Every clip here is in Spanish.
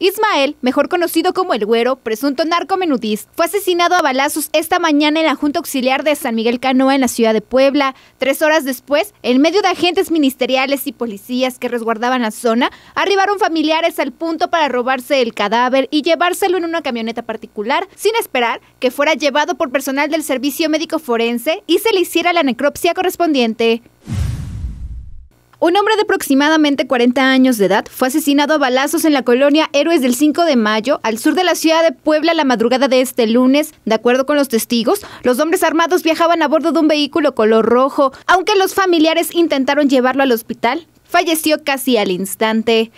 Ismael, mejor conocido como El Güero, presunto narcomenudista, fue asesinado a balazos esta mañana en la Junta Auxiliar de San Miguel Canoa en la ciudad de Puebla. Tres horas después, en medio de agentes ministeriales y policías que resguardaban la zona, arribaron familiares al punto para robarse el cadáver y llevárselo en una camioneta particular, sin esperar que fuera llevado por personal del servicio médico forense y se le hiciera la necropsia correspondiente. Un hombre de aproximadamente 40 años de edad fue asesinado a balazos en la colonia Héroes del 5 de mayo, al sur de la ciudad de Puebla, la madrugada de este lunes. De acuerdo con los testigos, los hombres armados viajaban a bordo de un vehículo color rojo, aunque los familiares intentaron llevarlo al hospital. Falleció casi al instante.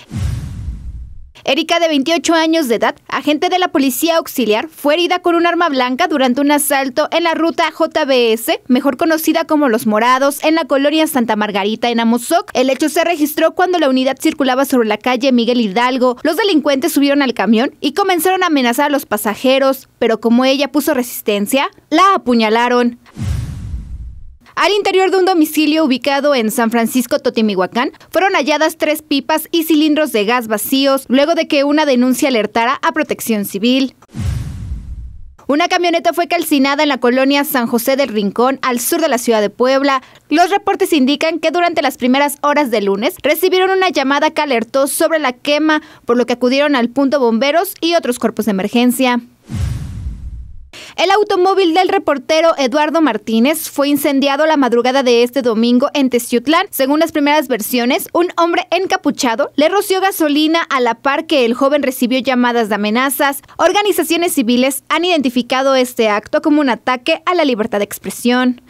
Erika, de 28 años de edad, agente de la policía auxiliar, fue herida con un arma blanca durante un asalto en la ruta JBS, mejor conocida como Los Morados, en la colonia Santa Margarita, en Amozoc. El hecho se registró cuando la unidad circulaba sobre la calle Miguel Hidalgo. Los delincuentes subieron al camión y comenzaron a amenazar a los pasajeros, pero como ella puso resistencia, la apuñalaron. Al interior de un domicilio ubicado en San Francisco Totimihuacán, fueron halladas tres pipas y cilindros de gas vacíos luego de que una denuncia alertara a Protección Civil. Una camioneta fue calcinada en la colonia San José del Rincón, al sur de la ciudad de Puebla. Los reportes indican que durante las primeras horas del lunes recibieron una llamada que alertó sobre la quema, por lo que acudieron al punto bomberos y otros cuerpos de emergencia. El automóvil del reportero Eduardo Martínez fue incendiado la madrugada de este domingo en Teciutlán. Según las primeras versiones, un hombre encapuchado le roció gasolina a la par que el joven recibió llamadas de amenazas. Organizaciones civiles han identificado este acto como un ataque a la libertad de expresión.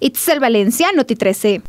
Itzel Valencia, Noti 13.